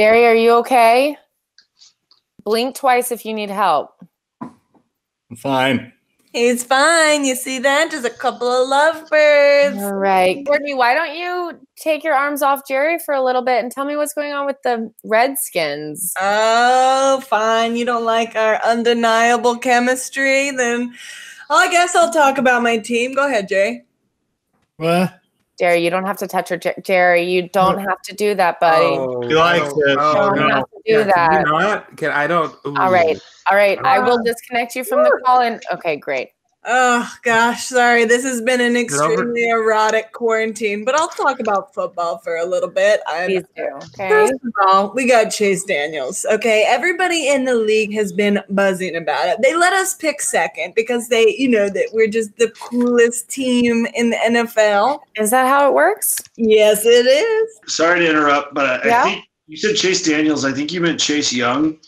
Jerry, are you okay? Blink twice if you need help. I'm fine. He's fine. You see that? Just a couple of lovebirds. All right. Courtney, why don't you take your arms off Jerry for a little bit and tell me what's going on with the Redskins? Oh, fine. You don't like our undeniable chemistry? Then I guess I'll talk about my team. Go ahead, Jay. Well, Jerry, you don't have to touch her. Jerry, you don't have to do that, buddy. Oh, he it. Oh, oh don't no. have to do yeah, that. Can you not? Can I don't? Ooh. All right. All right. I will ah. disconnect you from the call. And okay, great. Oh gosh, sorry. This has been an extremely erotic quarantine, but I'll talk about football for a little bit. i Please do. Okay. First of all, we got Chase Daniels. Okay, everybody in the league has been buzzing about it. They let us pick second because they, you know, that we're just the coolest team in the NFL. Is that how it works? Yes, it is. Sorry to interrupt, but I, yeah? I think you said Chase Daniels. I think you meant Chase Young.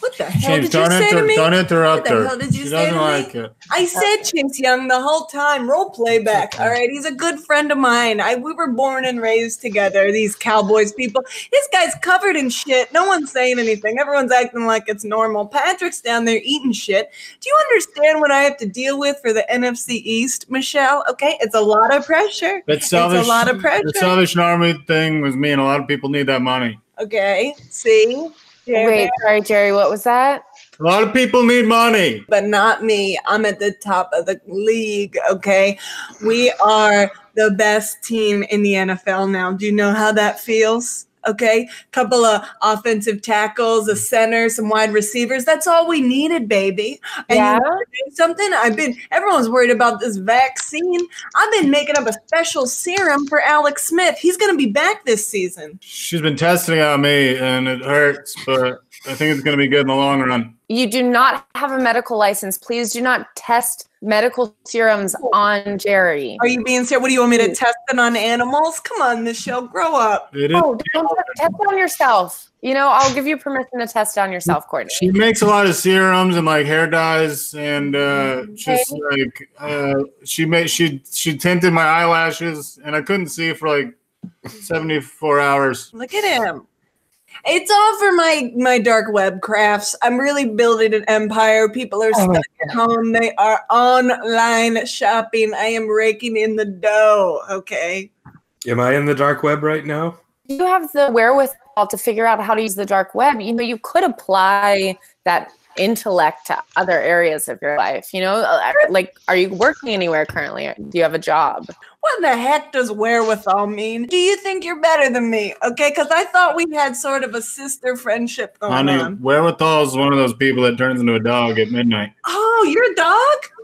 What the hell James, did you say inter- to me? Don't interrupt her. What the hell did you she say to like me? It. I said Chase Young the whole time. Role playback. All right, he's a good friend of mine. I we were born and raised together. These Cowboys people. This guy's covered in shit. No one's saying anything. Everyone's acting like it's normal. Patrick's down there eating shit. Do you understand what I have to deal with for the NFC East, Michelle? Okay, it's a lot of pressure. it's a lot of pressure. The Salvation Army thing was me, and a lot of people need that money. Okay, see. Jerry. Wait, sorry, Jerry, what was that? A lot of people need money. But not me. I'm at the top of the league, okay? We are the best team in the NFL now. Do you know how that feels? Okay. a Couple of offensive tackles, a mm. center, some wide receivers. That's all we needed, baby. And yeah. something I've been, everyone's worried about this vaccine. I've been making up a special serum for Alex Smith. He's going to be back this season. She's been testing on me and it hurts, but I think it's going to be good in the long run. You do not have a medical license. Please do not test medical serums on Jerry. Are you being serious? What do you want me to test it on animals? Come on, Michelle, grow up. oh, don't test on yourself. You know, I'll give you permission to test on yourself, Courtney. She makes a lot of serums and like hair dyes, and uh, mm-hmm. just like uh, she made she she tinted my eyelashes, and I couldn't see for like seventy four hours. Look at him. It's all for my my dark web crafts. I'm really building an empire. People are oh stuck at home. They are online shopping. I am raking in the dough. Okay. Am I in the dark web right now? You have the wherewithal to figure out how to use the dark web. You know, you could apply that intellect to other areas of your life you know uh, like are you working anywhere currently do you have a job what the heck does wherewithal mean do you think you're better than me okay because i thought we had sort of a sister friendship going Honey, on wherewithal is one of those people that turns into a dog at midnight oh you're a dog